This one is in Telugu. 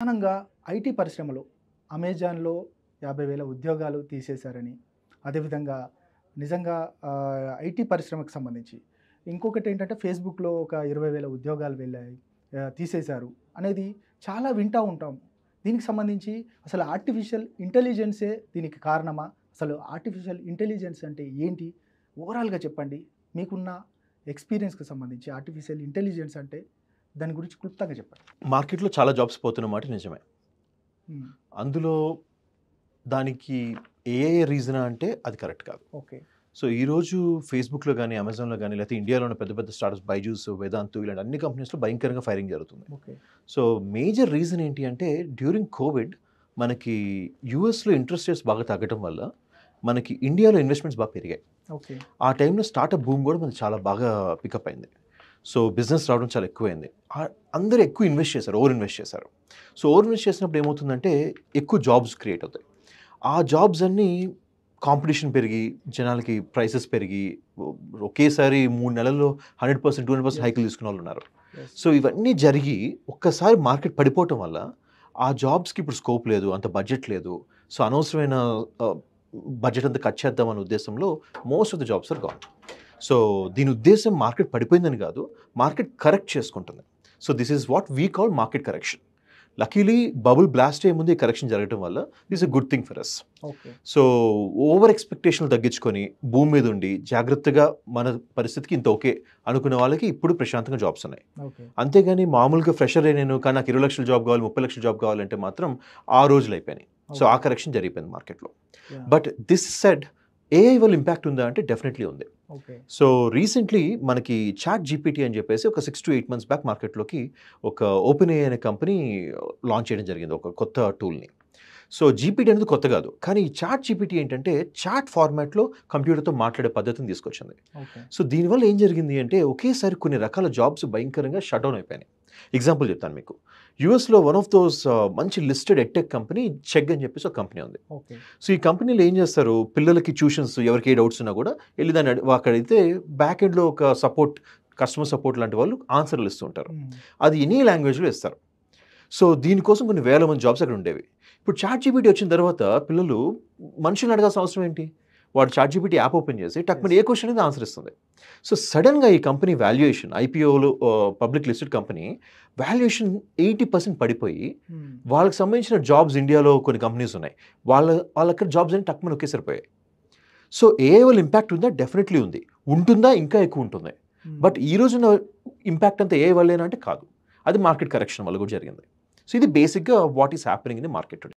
ప్రధానంగా ఐటీ పరిశ్రమలో అమెజాన్లో యాభై వేల ఉద్యోగాలు తీసేశారని అదేవిధంగా నిజంగా ఐటీ పరిశ్రమకు సంబంధించి ఇంకొకటి ఏంటంటే ఫేస్బుక్లో ఒక ఇరవై వేల ఉద్యోగాలు వెళ్ళాయి తీసేశారు అనేది చాలా వింటూ ఉంటాం దీనికి సంబంధించి అసలు ఆర్టిఫిషియల్ ఇంటెలిజెన్సే దీనికి కారణమా అసలు ఆర్టిఫిషియల్ ఇంటెలిజెన్స్ అంటే ఏంటి ఓవరాల్గా చెప్పండి మీకున్న ఎక్స్పీరియన్స్కి సంబంధించి ఆర్టిఫిషియల్ ఇంటెలిజెన్స్ అంటే దాని గురించి క్లుప్తంగా చెప్పండి మార్కెట్లో చాలా జాబ్స్ పోతున్న మాట నిజమే అందులో దానికి ఏ రీజన్ అంటే అది కరెక్ట్ కాదు ఓకే సో ఈరోజు ఫేస్బుక్లో కానీ అమెజాన్లో కానీ లేకపోతే ఇండియాలో ఉన్న పెద్ద పెద్ద స్టార్ట్స్ బైజూస్ వేదాంత్ ఇలాంటి అన్ని కంపెనీస్లో భయంకరంగా ఫైరింగ్ జరుగుతుంది ఓకే సో మేజర్ రీజన్ ఏంటి అంటే డ్యూరింగ్ కోవిడ్ మనకి యూఎస్లో ఇంట్రెస్ట్ రేట్స్ బాగా తగ్గడం వల్ల మనకి ఇండియాలో ఇన్వెస్ట్మెంట్స్ బాగా పెరిగాయి ఓకే ఆ టైంలో స్టార్టప్ భూమి కూడా మనకి చాలా బాగా పికప్ అయింది సో బిజినెస్ రావడం చాలా ఎక్కువైంది అందరూ ఎక్కువ ఇన్వెస్ట్ చేశారు ఓవర్ ఇన్వెస్ట్ చేశారు సో ఓవర్ ఇన్వెస్ట్ చేసినప్పుడు ఏమవుతుందంటే ఎక్కువ జాబ్స్ క్రియేట్ అవుతాయి ఆ జాబ్స్ అన్నీ కాంపిటీషన్ పెరిగి జనాలకి ప్రైసెస్ పెరిగి ఒకేసారి మూడు నెలల్లో hundred percent two hundred percent హైకులు తీసుకున్న వాళ్ళు ఉన్నారు సో ఇవన్నీ జరిగి ఒక్కసారి మార్కెట్ పడిపోవటం వల్ల ఆ జాబ్స్కి ఇప్పుడు స్కోప్ లేదు అంత బడ్జెట్ లేదు సో అనవసరమైన బడ్జెట్ అంతా కట్ చేద్దామనే ఉద్దేశంలో most of the jobs are gone so దీని ఉద్దేశం మార్కెట్ పడిపోయిందని కాదు మార్కెట్ కరెక్ట్ చేసుకుంటుంది so this is what we call market correction luckily bubble blast అయ్యే కరెక్షన్ జరగడం వల్ల this a good thing for us so over ఎక్స్పెక్టేషన్లు తగ్గించుకొని భూమి మీద ఉండి జాగ్రత్తగా మన పరిస్థితికి ఇంత ఓకే అనుకున్న వాళ్ళకి ఇప్పుడు ప్రశాంతంగా జాబ్స్ ఉన్నాయి అంతేగాని మామూలుగా ఫ్రెషర్ నేను కానీ నాకు ఇరవై లక్షల జాబ్ కావాలి ముప్పై లక్షల జాబ్ కావాలంటే మాత్రం ఆ రోజులు అయిపోయినాయి సో ఆ కరెక్షన్ జరిగిపోయింది మార్కెట్లో బట్ దిస్ సెడ్ ఏ వాళ్ళు ఇంపాక్ట్ ఉందా అంటే డెఫినెట్లీ ఉంది సో రీసెంట్లీ మనకి చాట్ జీపీటీ అని చెప్పేసి ఒక six to eight months back మార్కెట్లోకి ఒక ఓపెన్ ఏ అనే కంపెనీ లాంచ్ చేయడం జరిగింది ఒక కొత్త టూల్ని సో జీపీటీ అనేది కొత్త కాదు కానీ ఈ చాట్ జీపీటీ ఏంటంటే చాట్ ఫార్మాట్లో కంప్యూటర్తో మాట్లాడే పద్ధతిని తీసుకొచ్చింది సో దీనివల్ల ఏం జరిగింది అంటే ఒకేసారి కొన్ని రకాల జాబ్స్ భయంకరంగా షట్ డౌన్ అయిపోయినాయి ఎగ్జాంపుల్ చెప్తాను మీకు యూఎస్లో వన్ ఆఫ్ దోస్ మంచి లిస్టెడ్ ఎట్టెక్ కంపెనీ చెక్ అని చెప్పేసి ఒక కంపెనీ ఉంది సో ఈ కంపెనీలు ఏం చేస్తారు పిల్లలకి ట్యూషన్స్ ఎవరికి ఏ డౌట్స్ ఉన్నా కూడా వెళ్ళి దాన్ని అక్కడైతే బ్యాక్ ఎండ్లో ఒక సపోర్ట్ కస్టమర్ సపోర్ట్ లాంటి వాళ్ళు ఆన్సర్లు ఇస్తుంటారు అది ఎనీ లాంగ్వేజ్లో ఇస్తారు సో దీనికోసం కొన్ని వేల మంది జాబ్స్ అక్కడ ఉండేవి ఇప్పుడు చాట్ జీబీటీ వచ్చిన తర్వాత పిల్లలు మనుషులను అడగాల్సిన అవసరం ఏంటి వాడు చాట్ జీబీటీ యాప్ ఓపెన్ చేసి టక్మన్ ఏ క్వశ్చన్ అనేది ఆన్సర్ ఇస్తుంది సో సడన్గా ఈ కంపెనీ వాల్యుయేషన్ ఐపీఓలు public listed company valuation eighty percent పడిపోయి hmm. వాళ్ళకి సంబంధించిన జాబ్స్ ఇండియాలో కొన్ని కంపెనీస్ ఉన్నాయి వాళ్ళ వాళ్ళక్కడ జాబ్స్ అని టక్మన్ ఒకేసారి పోయాయి సో ఏ వాళ్ళ ఇంపాక్ట్ ఉందా డెఫినెట్లీ ఉంది ఉంటుందా ఇంకా ఎక్కువ ఉంటుంది బట్ hmm. ఈ రోజున ఇంపాక్ట్ అంతా ఏ వల్లేనా అంటే కాదు అది మార్కెట్ కరెక్షన్ వల్ల కూడా జరిగింది So, this is of what is happening in the market today.